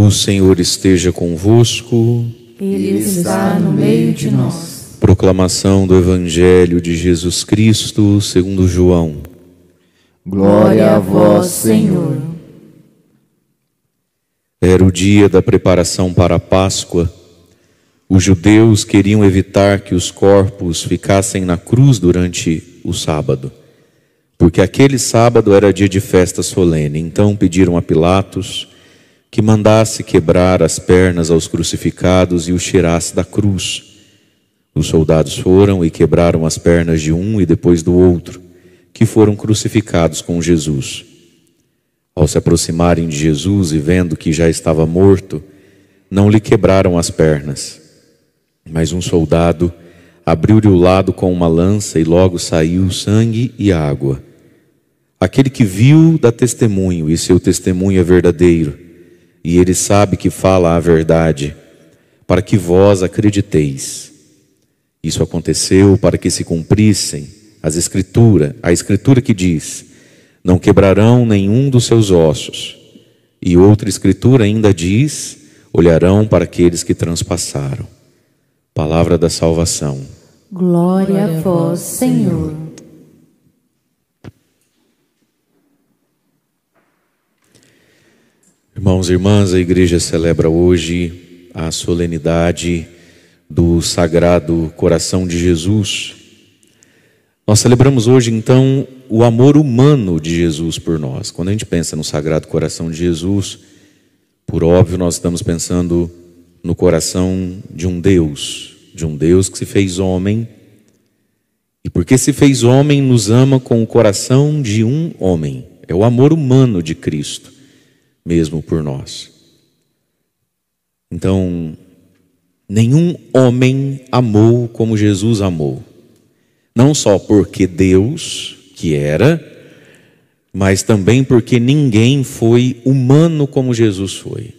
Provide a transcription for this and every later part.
O Senhor esteja convosco. Ele está no meio de nós. Proclamação do Evangelho de Jesus Cristo, segundo João. Glória a vós, Senhor. Era o dia da preparação para a Páscoa. Os judeus queriam evitar que os corpos ficassem na cruz durante o sábado, porque aquele sábado era dia de festa solene. Então pediram a Pilatos que mandasse quebrar as pernas aos crucificados e os tirasse da cruz. Os soldados foram e quebraram as pernas de um e depois do outro, que foram crucificados com Jesus. Ao se aproximarem de Jesus e vendo que já estava morto, não lhe quebraram as pernas. Mas um soldado abriu-lhe o lado com uma lança e logo saiu sangue e água. Aquele que viu dá testemunho, e seu testemunho é verdadeiro e ele sabe que fala a verdade, para que vós acrediteis. Isso aconteceu para que se cumprissem as Escrituras, a escritura que diz: não quebrarão nenhum dos seus ossos. E outra escritura ainda diz: olharão para aqueles que transpassaram. Palavra da salvação. Glória a vós, Senhor. Irmãos e irmãs, a igreja celebra hoje a solenidade do Sagrado Coração de Jesus. Nós celebramos hoje, então, o amor humano de Jesus por nós. Quando a gente pensa no Sagrado Coração de Jesus, por óbvio, nós estamos pensando no coração de um Deus, de um Deus que se fez homem, e porque se fez homem, nos ama com o coração de um homem. É o amor humano de Cristo mesmo por nós. Então, nenhum homem amou como Jesus amou. Não só porque Deus, que era, mas também porque ninguém foi humano como Jesus foi.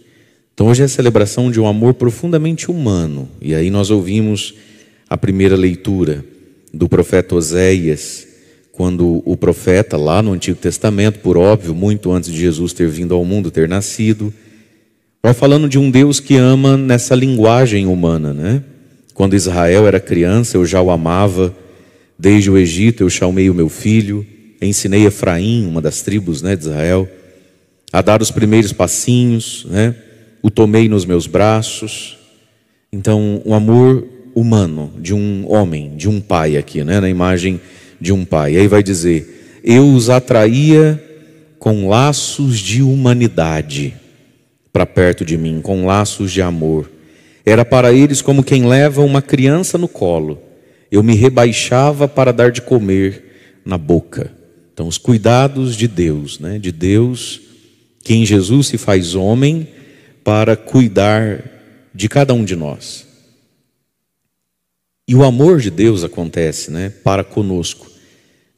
Então, hoje é a celebração de um amor profundamente humano. E aí nós ouvimos a primeira leitura do profeta Oséias quando o profeta, lá no Antigo Testamento, por óbvio, muito antes de Jesus ter vindo ao mundo, ter nascido, vai falando de um Deus que ama nessa linguagem humana, né? Quando Israel era criança, eu já o amava, desde o Egito eu chamei o meu filho, ensinei Efraim, uma das tribos né, de Israel, a dar os primeiros passinhos, né? o tomei nos meus braços. Então, o um amor humano de um homem, de um pai aqui, né? na imagem de um pai. E aí vai dizer: Eu os atraía com laços de humanidade para perto de mim, com laços de amor. Era para eles como quem leva uma criança no colo. Eu me rebaixava para dar de comer na boca. Então, os cuidados de Deus, né? de Deus que em Jesus se faz homem para cuidar de cada um de nós. E o amor de Deus acontece né? para conosco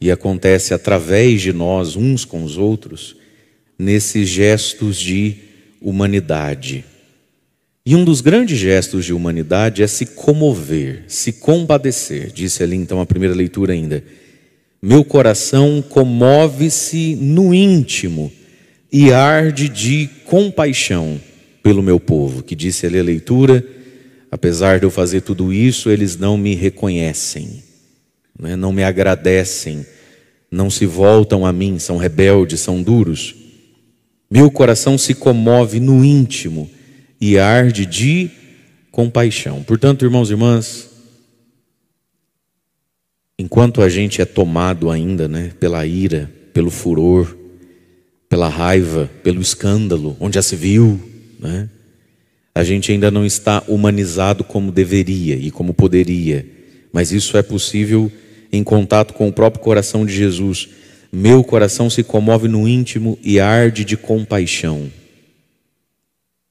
e acontece através de nós, uns com os outros, nesses gestos de humanidade. E um dos grandes gestos de humanidade é se comover, se compadecer, disse ali então a primeira leitura ainda. Meu coração comove-se no íntimo e arde de compaixão pelo meu povo, que disse ali a leitura. Apesar de eu fazer tudo isso, eles não me reconhecem. Né, não me agradecem, não se voltam a mim, são rebeldes, são duros. Meu coração se comove no íntimo e arde de compaixão. Portanto, irmãos e irmãs, enquanto a gente é tomado ainda né, pela ira, pelo furor, pela raiva, pelo escândalo, onde já se viu, né? A gente ainda não está humanizado como deveria e como poderia, mas isso é possível em contato com o próprio coração de Jesus, meu coração se comove no íntimo e arde de compaixão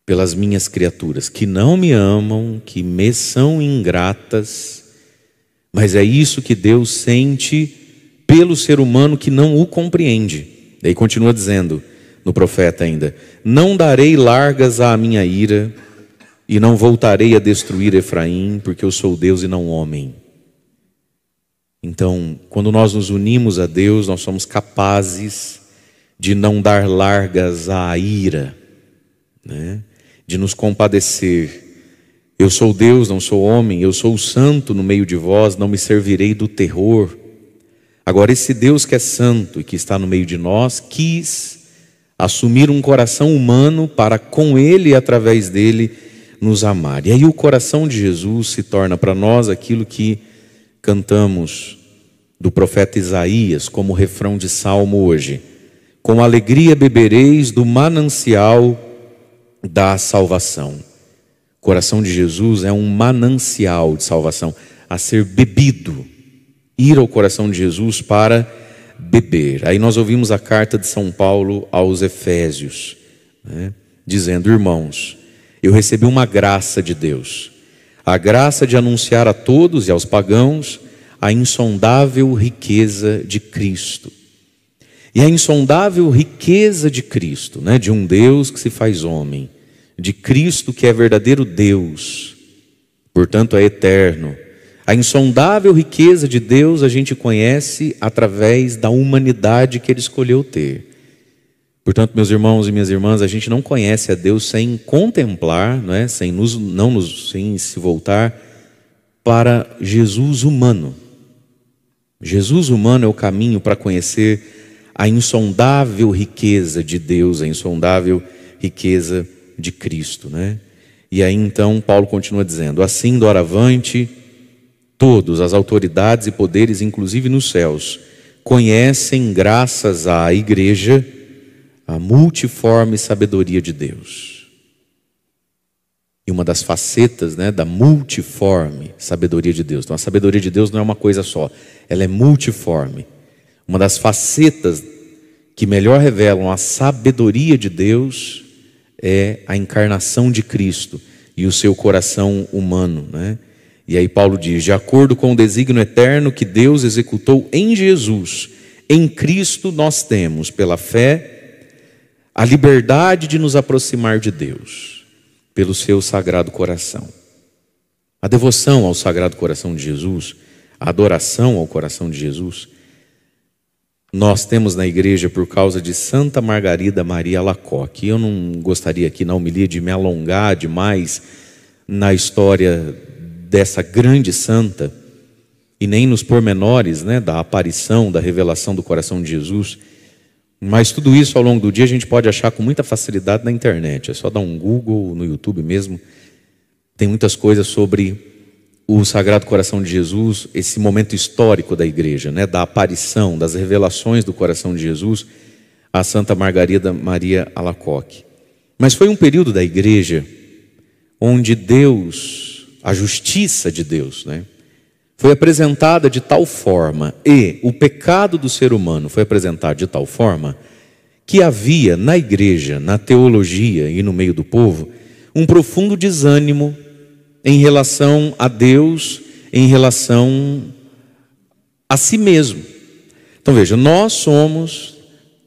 pelas minhas criaturas que não me amam, que me são ingratas, mas é isso que Deus sente pelo ser humano que não o compreende. Daí continua dizendo no profeta ainda: Não darei largas à minha ira, e não voltarei a destruir Efraim, porque eu sou Deus e não homem. Então, quando nós nos unimos a Deus, nós somos capazes de não dar largas à ira, né? de nos compadecer. Eu sou Deus, não sou homem, eu sou o santo no meio de vós, não me servirei do terror. Agora, esse Deus que é santo e que está no meio de nós, quis assumir um coração humano para com ele e através dele nos amar. E aí o coração de Jesus se torna para nós aquilo que cantamos do profeta Isaías como refrão de salmo hoje. Com alegria bebereis do manancial da salvação. O coração de Jesus é um manancial de salvação a ser bebido. Ir ao coração de Jesus para beber. Aí nós ouvimos a carta de São Paulo aos Efésios, né, dizendo: Irmãos, eu recebi uma graça de Deus a graça de anunciar a todos e aos pagãos a insondável riqueza de Cristo. E a insondável riqueza de Cristo, né, de um Deus que se faz homem, de Cristo que é verdadeiro Deus, portanto é eterno. A insondável riqueza de Deus a gente conhece através da humanidade que ele escolheu ter. Portanto, meus irmãos e minhas irmãs, a gente não conhece a Deus sem contemplar, não é? sem, nos, não nos, sem se voltar para Jesus humano. Jesus humano é o caminho para conhecer a insondável riqueza de Deus, a insondável riqueza de Cristo. Né? E aí então Paulo continua dizendo: Assim doravante, todos, as autoridades e poderes, inclusive nos céus, conhecem graças à igreja a multiforme sabedoria de Deus. E uma das facetas né, da multiforme sabedoria de Deus. Então, a sabedoria de Deus não é uma coisa só, ela é multiforme. Uma das facetas que melhor revelam a sabedoria de Deus é a encarnação de Cristo e o seu coração humano. Né? E aí, Paulo diz: de acordo com o desígnio eterno que Deus executou em Jesus, em Cristo nós temos, pela fé, a liberdade de nos aproximar de Deus pelo seu sagrado coração. A devoção ao sagrado coração de Jesus, a adoração ao coração de Jesus, nós temos na igreja por causa de Santa Margarida Maria Alacoque. Eu não gostaria aqui na homilia de me alongar demais na história dessa grande santa e nem nos pormenores né, da aparição, da revelação do coração de Jesus mas tudo isso ao longo do dia a gente pode achar com muita facilidade na internet. É só dar um Google no YouTube mesmo. Tem muitas coisas sobre o Sagrado Coração de Jesus, esse momento histórico da igreja, né, da aparição, das revelações do coração de Jesus a Santa Margarida Maria Alacoque. Mas foi um período da igreja onde Deus, a justiça de Deus, né, foi apresentada de tal forma e o pecado do ser humano foi apresentado de tal forma que havia na igreja, na teologia e no meio do povo um profundo desânimo em relação a Deus, em relação a si mesmo. Então veja, nós somos.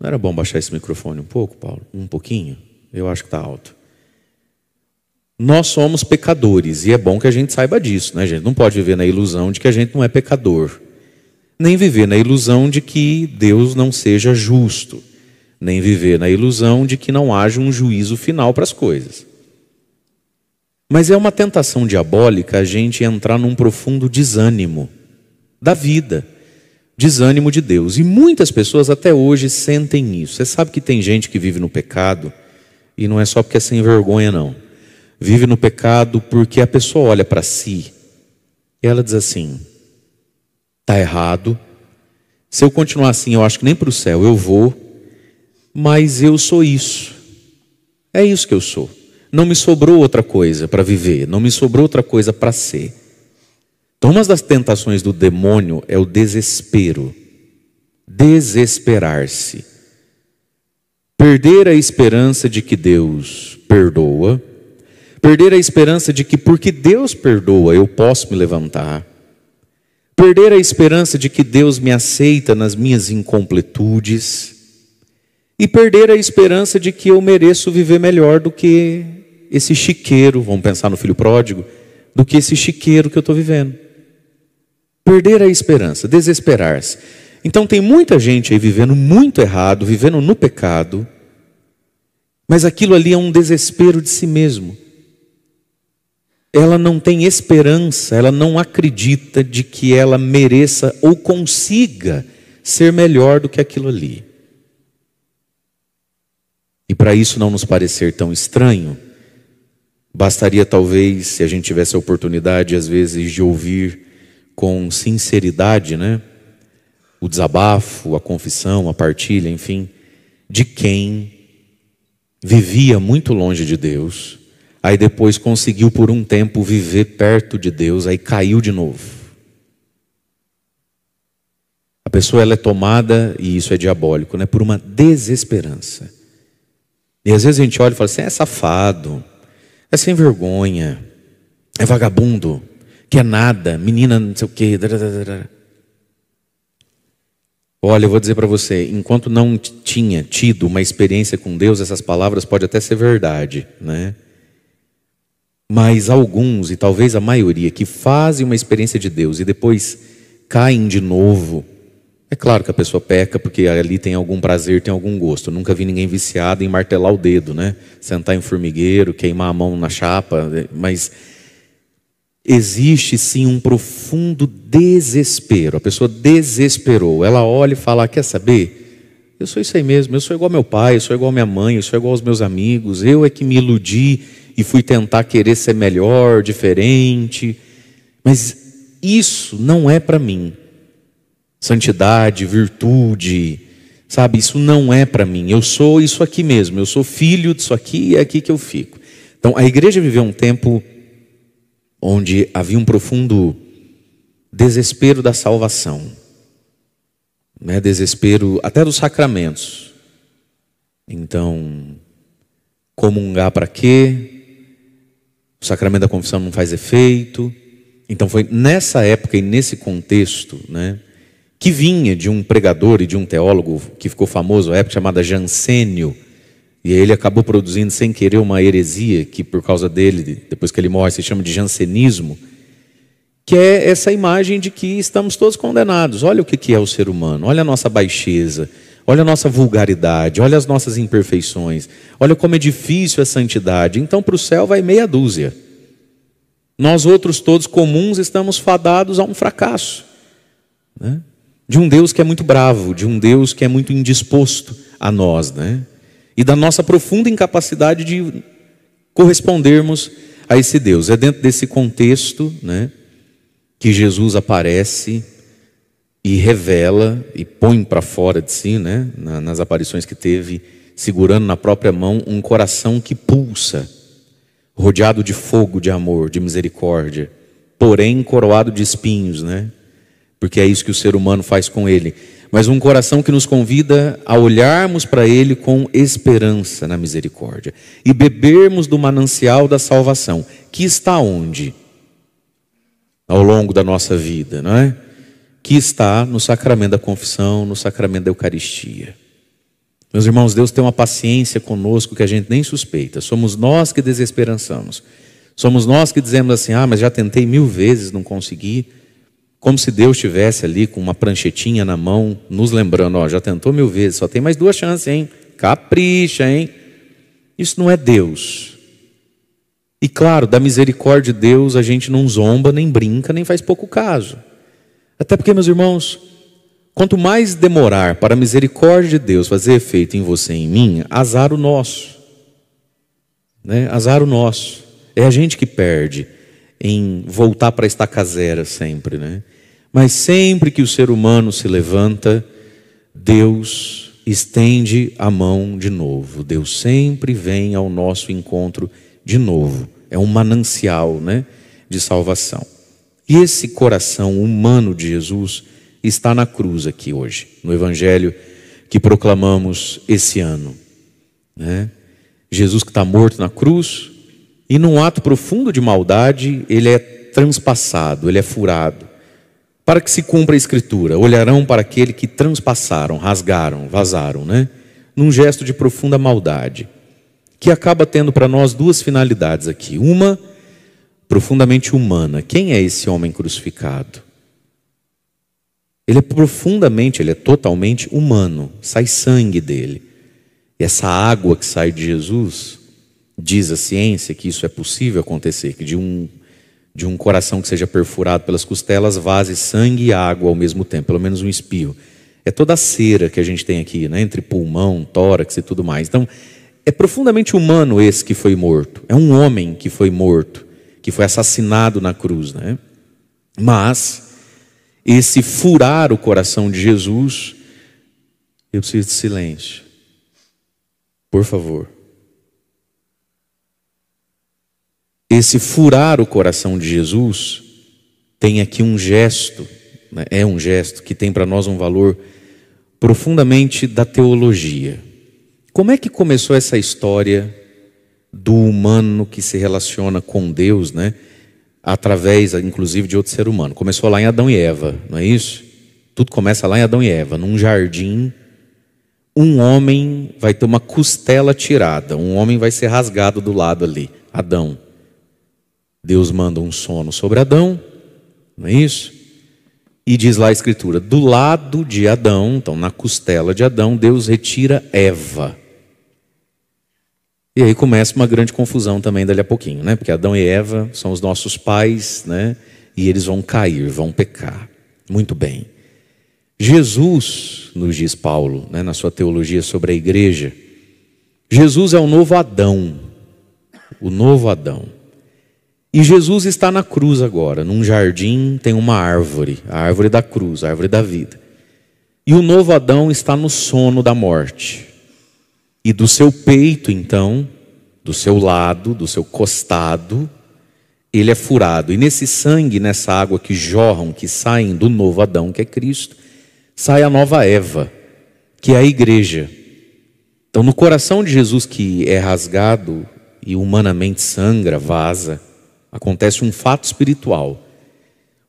Não era bom baixar esse microfone um pouco, Paulo? Um pouquinho? Eu acho que está alto. Nós somos pecadores e é bom que a gente saiba disso, né, a gente? Não pode viver na ilusão de que a gente não é pecador, nem viver na ilusão de que Deus não seja justo, nem viver na ilusão de que não haja um juízo final para as coisas. Mas é uma tentação diabólica a gente entrar num profundo desânimo da vida, desânimo de Deus. E muitas pessoas até hoje sentem isso. Você sabe que tem gente que vive no pecado e não é só porque é sem vergonha, não vive no pecado porque a pessoa olha para si e ela diz assim: tá errado. Se eu continuar assim, eu acho que nem para o céu eu vou, mas eu sou isso. É isso que eu sou. Não me sobrou outra coisa para viver, não me sobrou outra coisa para ser. Então, uma das tentações do demônio é o desespero. Desesperar-se. Perder a esperança de que Deus perdoa, Perder a esperança de que, porque Deus perdoa, eu posso me levantar. Perder a esperança de que Deus me aceita nas minhas incompletudes. E perder a esperança de que eu mereço viver melhor do que esse chiqueiro, vamos pensar no filho pródigo, do que esse chiqueiro que eu estou vivendo. Perder a esperança, desesperar-se. Então tem muita gente aí vivendo muito errado, vivendo no pecado, mas aquilo ali é um desespero de si mesmo ela não tem esperança, ela não acredita de que ela mereça ou consiga ser melhor do que aquilo ali. E para isso não nos parecer tão estranho, bastaria talvez, se a gente tivesse a oportunidade, às vezes, de ouvir com sinceridade, né? O desabafo, a confissão, a partilha, enfim, de quem vivia muito longe de Deus Aí depois conseguiu por um tempo viver perto de Deus, aí caiu de novo. A pessoa ela é tomada, e isso é diabólico, né, por uma desesperança. E às vezes a gente olha e fala assim: é safado, é sem vergonha, é vagabundo, que é nada, menina não sei o quê. Olha, eu vou dizer para você, enquanto não tinha tido uma experiência com Deus, essas palavras podem até ser verdade, né? Mas alguns, e talvez a maioria, que fazem uma experiência de Deus e depois caem de novo. É claro que a pessoa peca porque ali tem algum prazer, tem algum gosto. Eu nunca vi ninguém viciado em martelar o dedo, né? Sentar em formigueiro, queimar a mão na chapa, né? mas existe sim um profundo desespero. A pessoa desesperou. Ela olha e fala: "Quer saber? Eu sou isso aí mesmo, eu sou igual meu pai, eu sou igual minha mãe, eu sou igual aos meus amigos, eu é que me iludi e fui tentar querer ser melhor, diferente. Mas isso não é para mim. Santidade, virtude, sabe? Isso não é para mim. Eu sou isso aqui mesmo. Eu sou filho disso aqui e é aqui que eu fico. Então, a igreja viveu um tempo onde havia um profundo desespero da salvação, né? Desespero até dos sacramentos. Então, comungar para quê? o sacramento da confissão não faz efeito. Então foi nessa época e nesse contexto, né, que vinha de um pregador e de um teólogo que ficou famoso à época chamada Jansênio, e ele acabou produzindo sem querer uma heresia que por causa dele, depois que ele morre, se chama de jansenismo, que é essa imagem de que estamos todos condenados. Olha o que é o ser humano, olha a nossa baixeza. Olha a nossa vulgaridade, olha as nossas imperfeições, olha como é difícil a santidade. Então para o céu vai meia dúzia. Nós outros todos comuns estamos fadados a um fracasso. Né? De um Deus que é muito bravo, de um Deus que é muito indisposto a nós, né? E da nossa profunda incapacidade de correspondermos a esse Deus. É dentro desse contexto, né, que Jesus aparece e revela e põe para fora de si, né, nas aparições que teve, segurando na própria mão um coração que pulsa, rodeado de fogo, de amor, de misericórdia, porém coroado de espinhos, né? Porque é isso que o ser humano faz com ele. Mas um coração que nos convida a olharmos para ele com esperança na misericórdia e bebermos do manancial da salvação, que está onde? Ao longo da nossa vida, não é? que está no sacramento da confissão, no sacramento da Eucaristia. Meus irmãos, Deus tem uma paciência conosco que a gente nem suspeita. Somos nós que desesperançamos. Somos nós que dizemos assim: ah, mas já tentei mil vezes, não consegui. Como se Deus estivesse ali com uma pranchetinha na mão, nos lembrando: ó, já tentou mil vezes, só tem mais duas chances, hein? Capricha, hein? Isso não é Deus. E claro, da misericórdia de Deus, a gente não zomba, nem brinca, nem faz pouco caso. Até porque, meus irmãos, quanto mais demorar para a misericórdia de Deus fazer efeito em você e em mim, azar o nosso. Né? Azar o nosso. É a gente que perde em voltar para estar casera sempre, né? Mas sempre que o ser humano se levanta, Deus estende a mão de novo. Deus sempre vem ao nosso encontro de novo. É um manancial, né, de salvação. Esse coração humano de Jesus está na cruz aqui hoje, no Evangelho que proclamamos esse ano. Né? Jesus que está morto na cruz, e num ato profundo de maldade, ele é transpassado, ele é furado. Para que se cumpra a escritura, olharão para aquele que transpassaram, rasgaram, vazaram, né? Num gesto de profunda maldade, que acaba tendo para nós duas finalidades aqui. Uma profundamente humana. Quem é esse homem crucificado? Ele é profundamente, ele é totalmente humano, sai sangue dele. E essa água que sai de Jesus, diz a ciência que isso é possível acontecer, que de um, de um coração que seja perfurado pelas costelas vaze sangue e água ao mesmo tempo, pelo menos um espio. É toda a cera que a gente tem aqui, né, entre pulmão, tórax e tudo mais. Então, é profundamente humano esse que foi morto, é um homem que foi morto que foi assassinado na cruz, né? Mas esse furar o coração de Jesus, eu preciso de silêncio. Por favor. Esse furar o coração de Jesus tem aqui um gesto, né? é um gesto que tem para nós um valor profundamente da teologia. Como é que começou essa história do humano que se relaciona com Deus, né? Através, inclusive, de outro ser humano. Começou lá em Adão e Eva, não é isso? Tudo começa lá em Adão e Eva, num jardim. Um homem vai ter uma costela tirada, um homem vai ser rasgado do lado ali, Adão. Deus manda um sono sobre Adão, não é isso? E diz lá a Escritura: do lado de Adão, então na costela de Adão, Deus retira Eva. E aí começa uma grande confusão também dali a pouquinho, né? Porque Adão e Eva são os nossos pais, né? E eles vão cair, vão pecar. Muito bem. Jesus, nos diz Paulo, né, na sua teologia sobre a igreja, Jesus é o novo Adão, o novo Adão. E Jesus está na cruz agora, num jardim tem uma árvore, a árvore da cruz, a árvore da vida. E o novo Adão está no sono da morte. E do seu peito, então, do seu lado, do seu costado, ele é furado. E nesse sangue, nessa água que jorram, que saem do novo Adão, que é Cristo, sai a nova Eva, que é a igreja. Então, no coração de Jesus que é rasgado e humanamente sangra, vaza, acontece um fato espiritual: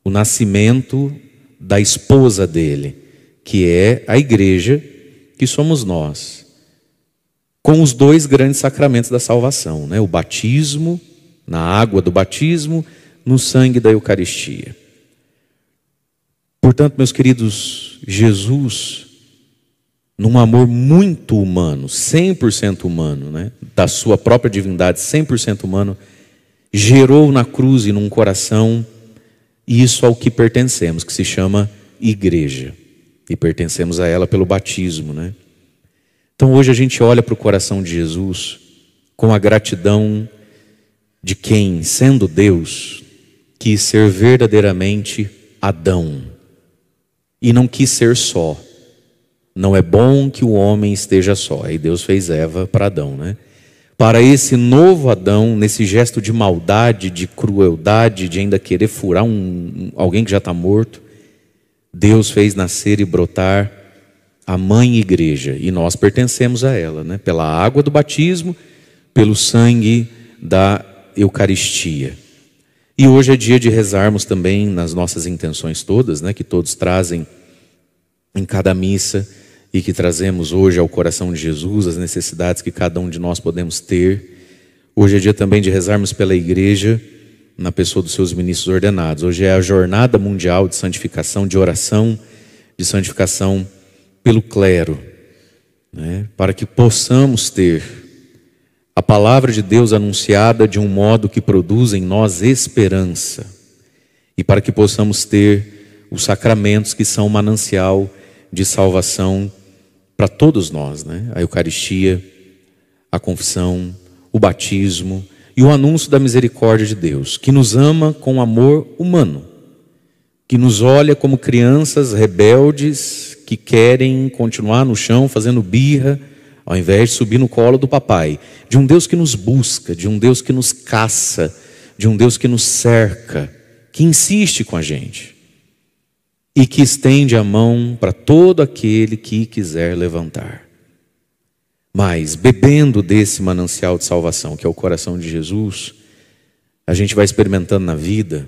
o nascimento da esposa dele, que é a igreja, que somos nós com os dois grandes sacramentos da salvação, né? o batismo, na água do batismo, no sangue da Eucaristia. Portanto, meus queridos, Jesus, num amor muito humano, 100% humano, né? da sua própria divindade, 100% humano, gerou na cruz e num coração isso ao que pertencemos, que se chama igreja. E pertencemos a ela pelo batismo, né? Então hoje a gente olha para o coração de Jesus com a gratidão de quem, sendo Deus, quis ser verdadeiramente Adão e não quis ser só. Não é bom que o homem esteja só. Aí Deus fez Eva para Adão, né? Para esse novo Adão, nesse gesto de maldade, de crueldade, de ainda querer furar um, um alguém que já está morto, Deus fez nascer e brotar a mãe igreja, e nós pertencemos a ela, né? pela água do batismo, pelo sangue da Eucaristia. E hoje é dia de rezarmos também nas nossas intenções todas, né? que todos trazem em cada missa e que trazemos hoje ao coração de Jesus, as necessidades que cada um de nós podemos ter. Hoje é dia também de rezarmos pela igreja na pessoa dos seus ministros ordenados. Hoje é a Jornada Mundial de Santificação, de oração, de santificação pelo clero, né, para que possamos ter a palavra de Deus anunciada de um modo que produza em nós esperança, e para que possamos ter os sacramentos que são manancial de salvação para todos nós, né? A Eucaristia, a confissão, o batismo e o anúncio da misericórdia de Deus, que nos ama com amor humano, que nos olha como crianças rebeldes que querem continuar no chão fazendo birra, ao invés de subir no colo do papai, de um Deus que nos busca, de um Deus que nos caça, de um Deus que nos cerca, que insiste com a gente e que estende a mão para todo aquele que quiser levantar. Mas bebendo desse manancial de salvação, que é o coração de Jesus, a gente vai experimentando na vida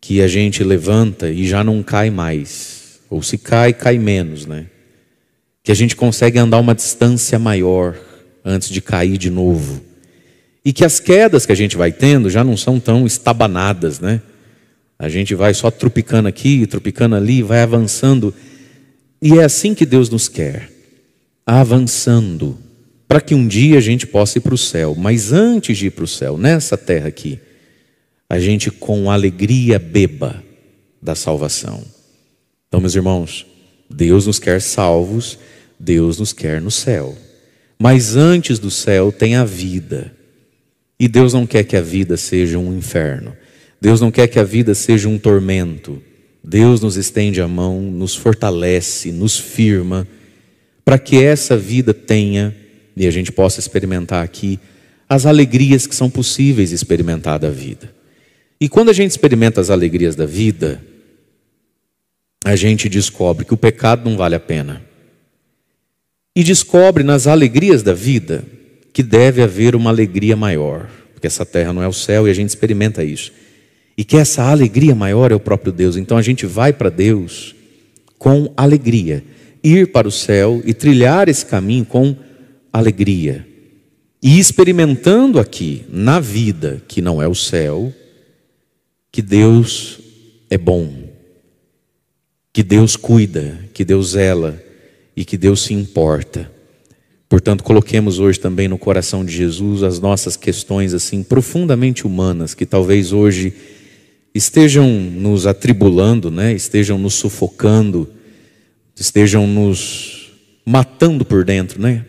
que a gente levanta e já não cai mais ou se cai, cai menos, né? Que a gente consegue andar uma distância maior antes de cair de novo. E que as quedas que a gente vai tendo já não são tão estabanadas, né? A gente vai só tropicando aqui, tropicando ali, vai avançando. E é assim que Deus nos quer, avançando, para que um dia a gente possa ir para o céu. Mas antes de ir para o céu, nessa terra aqui, a gente com alegria beba da salvação. Então, meus irmãos, Deus nos quer salvos, Deus nos quer no céu. Mas antes do céu tem a vida. E Deus não quer que a vida seja um inferno. Deus não quer que a vida seja um tormento. Deus nos estende a mão, nos fortalece, nos firma, para que essa vida tenha e a gente possa experimentar aqui as alegrias que são possíveis experimentar da vida. E quando a gente experimenta as alegrias da vida, a gente descobre que o pecado não vale a pena. E descobre nas alegrias da vida que deve haver uma alegria maior, porque essa terra não é o céu e a gente experimenta isso. E que essa alegria maior é o próprio Deus. Então a gente vai para Deus com alegria, ir para o céu e trilhar esse caminho com alegria. E experimentando aqui, na vida, que não é o céu, que Deus é bom, que Deus cuida, que Deus zela e que Deus se importa. Portanto, coloquemos hoje também no coração de Jesus as nossas questões assim profundamente humanas que talvez hoje estejam nos atribulando, né? Estejam nos sufocando, estejam nos matando por dentro, né?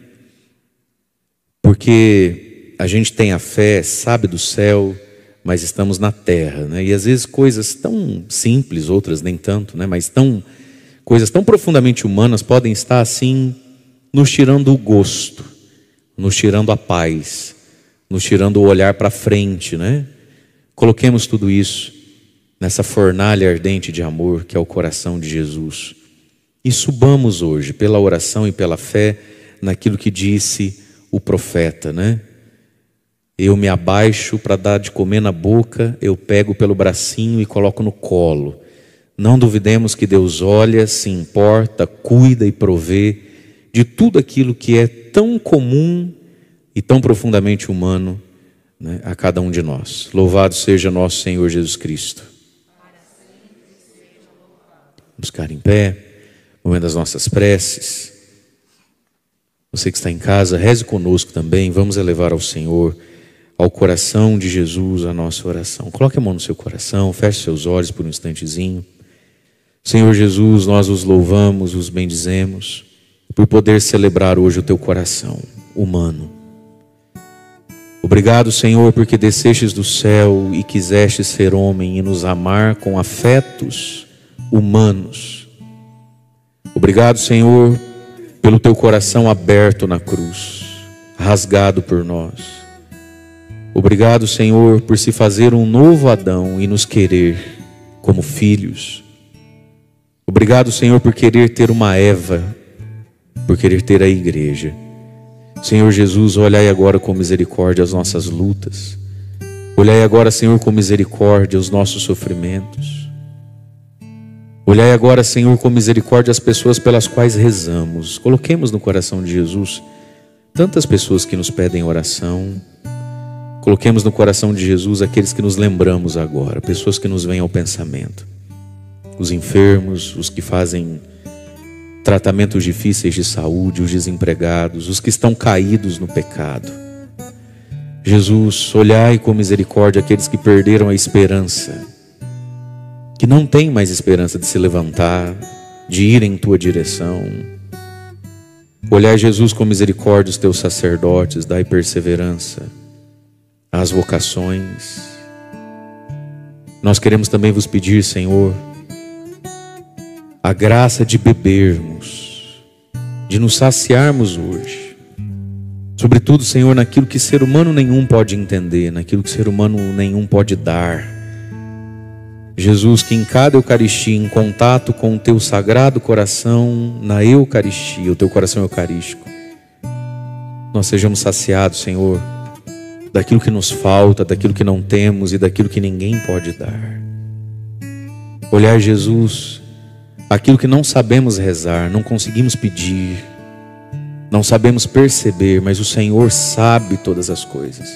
Porque a gente tem a fé, sabe do céu, mas estamos na terra, né? E às vezes coisas tão simples, outras nem tanto, né? Mas tão coisas tão profundamente humanas podem estar assim nos tirando o gosto, nos tirando a paz, nos tirando o olhar para frente, né? Coloquemos tudo isso nessa fornalha ardente de amor que é o coração de Jesus. E subamos hoje pela oração e pela fé naquilo que disse o profeta, né? eu me abaixo para dar de comer na boca, eu pego pelo bracinho e coloco no colo. Não duvidemos que Deus olha, se importa, cuida e provê de tudo aquilo que é tão comum e tão profundamente humano né, a cada um de nós. Louvado seja nosso Senhor Jesus Cristo. Vamos ficar em pé, momento das nossas preces. Você que está em casa, reze conosco também, vamos elevar ao Senhor ao coração de Jesus a nossa oração. Coloque a mão no seu coração, feche seus olhos por um instantezinho. Senhor Jesus, nós os louvamos, os bendizemos por poder celebrar hoje o teu coração humano. Obrigado, Senhor, porque descestes do céu e quiseste ser homem e nos amar com afetos humanos. Obrigado, Senhor, pelo teu coração aberto na cruz, rasgado por nós Obrigado, Senhor, por se fazer um novo Adão e nos querer como filhos. Obrigado, Senhor, por querer ter uma Eva, por querer ter a igreja. Senhor Jesus, olhai agora com misericórdia as nossas lutas. Olhai agora, Senhor, com misericórdia os nossos sofrimentos. Olhai agora, Senhor, com misericórdia as pessoas pelas quais rezamos. Coloquemos no coração de Jesus tantas pessoas que nos pedem oração, Coloquemos no coração de Jesus aqueles que nos lembramos agora, pessoas que nos vêm ao pensamento. Os enfermos, os que fazem tratamentos difíceis de saúde, os desempregados, os que estão caídos no pecado. Jesus, olhai com misericórdia aqueles que perderam a esperança, que não têm mais esperança de se levantar, de ir em tua direção. Olhai, Jesus, com misericórdia os teus sacerdotes, dai perseverança às vocações. Nós queremos também vos pedir, Senhor, a graça de bebermos, de nos saciarmos hoje. Sobretudo, Senhor, naquilo que ser humano nenhum pode entender, naquilo que ser humano nenhum pode dar. Jesus, que em cada Eucaristia, em contato com o teu sagrado coração, na Eucaristia, o teu coração eucarístico, nós sejamos saciados, Senhor daquilo que nos falta, daquilo que não temos e daquilo que ninguém pode dar. Olhar Jesus, aquilo que não sabemos rezar, não conseguimos pedir, não sabemos perceber, mas o Senhor sabe todas as coisas.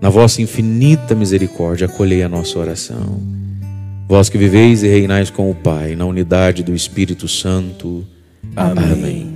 Na vossa infinita misericórdia, acolhei a nossa oração. Vós que viveis e reinais com o Pai, na unidade do Espírito Santo. Amém. Amém.